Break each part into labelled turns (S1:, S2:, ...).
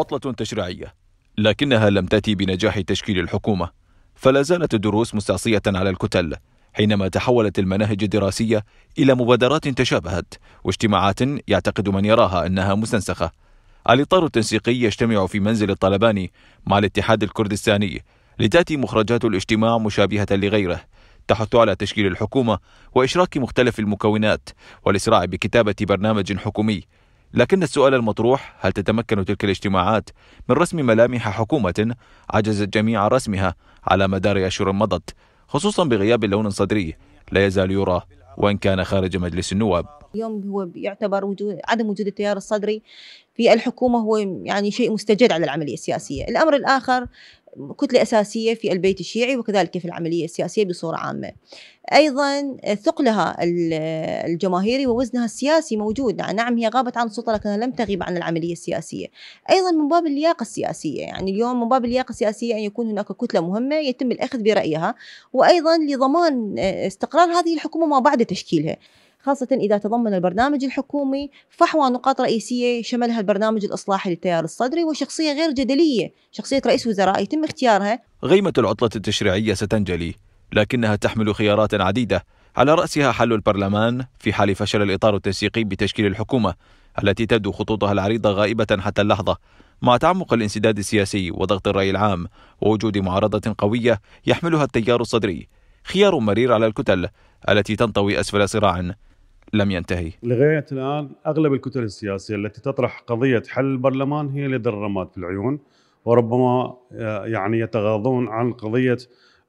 S1: عطلة تشريعية لكنها لم تأتي بنجاح تشكيل الحكومة فلا زالت الدروس مستعصية على الكتل حينما تحولت المناهج الدراسية إلى مبادرات تشابهت واجتماعات يعتقد من يراها أنها مستنسخة الإطار التنسيقي يجتمع في منزل الطلباني مع الاتحاد الكردستاني لتأتي مخرجات الاجتماع مشابهة لغيره تحث على تشكيل الحكومة وإشراك مختلف المكونات والإسراع بكتابة برنامج حكومي لكن السؤال المطروح هل تتمكن تلك الاجتماعات من رسم ملامح حكومة عجزت جميع رسمها على مدار أشهر مضت خصوصا بغياب اللون الصدري لا يزال يرى وإن كان خارج مجلس النواب
S2: اليوم هو يعتبر وجود عدم وجود التيار الصدري في الحكومة هو يعني شيء مستجد على العملية السياسية الأمر الآخر كتلة أساسية في البيت الشيعي وكذلك في العملية السياسية بصورة عامة أيضا ثقلها الجماهيري ووزنها السياسي موجود نعم،, نعم هي غابت عن السلطة لكنها لم تغيب عن العملية السياسية أيضا من باب اللياقة السياسية يعني اليوم من باب اللياقة السياسية أن يكون هناك كتلة مهمة يتم الأخذ برأيها وأيضا لضمان آه، استقرار هذه الحكومة ما بعد تشكيلها خاصة إذا تضمن البرنامج الحكومي فحوى نقاط رئيسية شملها البرنامج الإصلاحي للتيار الصدري وشخصية غير جدلية شخصية رئيس وزراء يتم اختيارها
S1: غيمة العطلة التشريعية ستنجلي لكنها تحمل خيارات عديدة على رأسها حل البرلمان في حال فشل الإطار التنسيقي بتشكيل الحكومة التي تبدو خطوطها العريضة غائبة حتى اللحظة مع تعمق الانسداد السياسي وضغط الرأي العام ووجود معارضة قوية يحملها التيار الصدري خيار مرير على الكتل التي تنطوي أسفل صراع لم ينتهي
S3: لغاية الآن أغلب الكتل السياسية التي تطرح قضية حل البرلمان هي لدى الرماد في العيون وربما آه، يعني يتغاضون عن قضية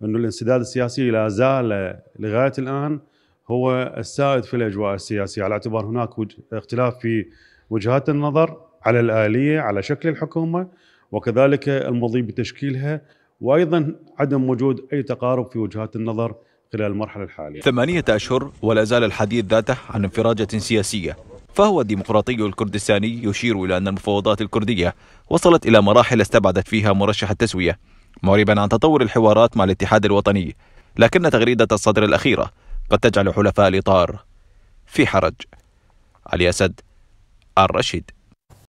S3: أن الانسداد السياسي لا زال لغاية الآن هو السائد في الأجواء السياسية على اعتبار هناك اختلاف في وجهات النظر على الآلية على شكل الحكومة وكذلك المضي بتشكيلها وأيضا عدم وجود أي تقارب في وجهات النظر خلال المرحلة الحالية
S1: ثمانية أشهر ولا زال الحديث ذاته عن انفراجة سياسية فهو الديمقراطي الكردستاني يشير إلى أن المفاوضات الكردية وصلت إلى مراحل استبعدت فيها مرشح التسوية معربا عن تطور الحوارات مع الاتحاد الوطني لكن تغريدة الصدر الأخيرة قد تجعل حلفاء الإطار في حرج علي أسد الرشيد